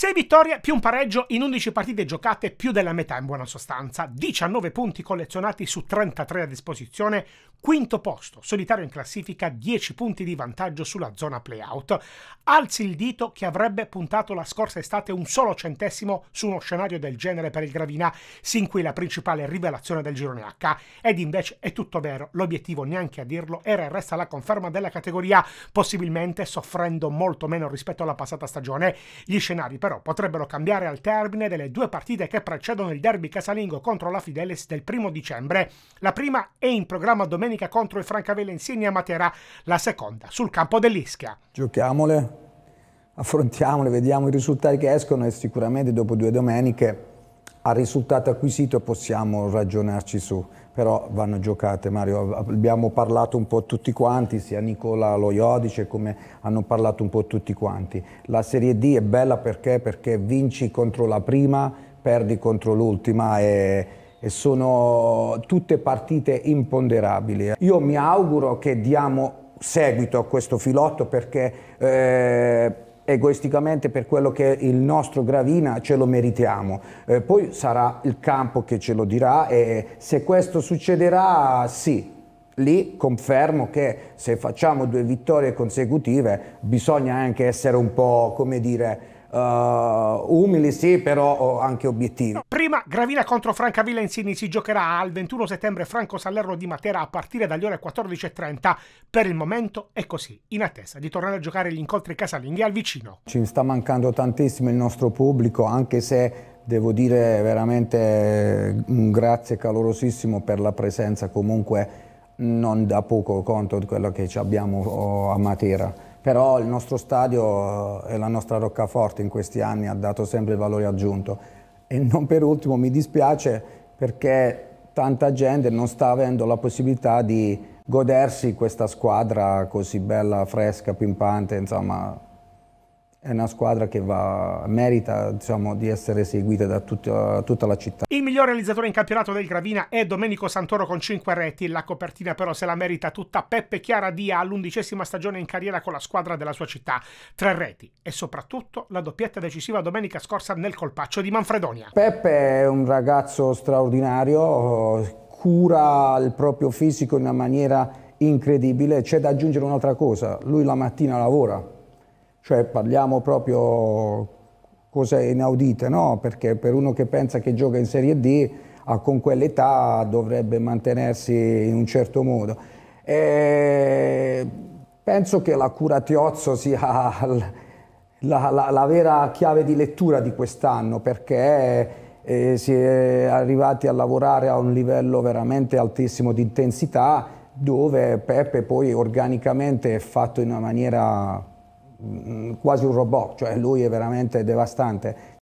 6 vittorie più un pareggio in 11 partite giocate più della metà in buona sostanza, 19 punti collezionati su 33 a disposizione, quinto posto, solitario in classifica, 10 punti di vantaggio sulla zona playout. Alzi il dito che avrebbe puntato la scorsa estate un solo centesimo su uno scenario del genere per il Gravina, sin qui la principale rivelazione del girone H. Ed invece è tutto vero, l'obiettivo neanche a dirlo era e resta la conferma della categoria, possibilmente soffrendo molto meno rispetto alla passata stagione. Gli scenari per però potrebbero cambiare al termine delle due partite che precedono il derby casalingo contro la Fidelis del primo dicembre. La prima è in programma domenica contro il Francavela Insigne a Matera, la seconda sul campo dell'Ischia. Giochiamole, affrontiamole, vediamo i risultati che escono e sicuramente dopo due domeniche al risultato acquisito possiamo ragionarci su, però vanno giocate Mario, abbiamo parlato un po' tutti quanti, sia Nicola Loiodice come hanno parlato un po' tutti quanti. La Serie D è bella perché? Perché vinci contro la prima, perdi contro l'ultima e, e sono tutte partite imponderabili. Io mi auguro che diamo seguito a questo filotto perché... Eh, egoisticamente per quello che è il nostro Gravina ce lo meritiamo. Eh, poi sarà il campo che ce lo dirà e se questo succederà sì, lì confermo che se facciamo due vittorie consecutive bisogna anche essere un po', come dire, Uh, umili sì, però anche obiettivi. Prima Gravina contro Francavilla in Sini si giocherà al 21 settembre Franco Salerno di Matera a partire dalle ore 14.30. Per il momento è così, in attesa di tornare a giocare gli incontri casalinghi al vicino. Ci sta mancando tantissimo il nostro pubblico, anche se devo dire veramente un grazie calorosissimo per la presenza comunque non da poco conto di quello che abbiamo oh, a Matera però il nostro stadio eh, e la nostra roccaforte in questi anni ha dato sempre il valore aggiunto e non per ultimo mi dispiace perché tanta gente non sta avendo la possibilità di godersi questa squadra così bella, fresca, pimpante, insomma è una squadra che va, merita diciamo, di essere seguita da tutta, tutta, la città. Il miglior realizzatore in campionato del Gravina è Domenico Santoro con 5 reti. La copertina però se la merita tutta Peppe Chiara Dia all'undicesima stagione in carriera con la squadra della sua città. Tre reti e soprattutto la doppietta decisiva domenica scorsa nel colpaccio di Manfredonia. Peppe è un ragazzo straordinario, cura il proprio fisico in una maniera incredibile. C'è da aggiungere un'altra cosa, lui la mattina lavora cioè parliamo proprio cose inaudite, no? Perché per uno che pensa che gioca in Serie D, ah, con quell'età dovrebbe mantenersi in un certo modo. E penso che la cura Tiozzo sia la, la, la vera chiave di lettura di quest'anno, perché eh, si è arrivati a lavorare a un livello veramente altissimo di intensità dove Peppe poi organicamente è fatto in una maniera quasi un robot, cioè lui è veramente devastante.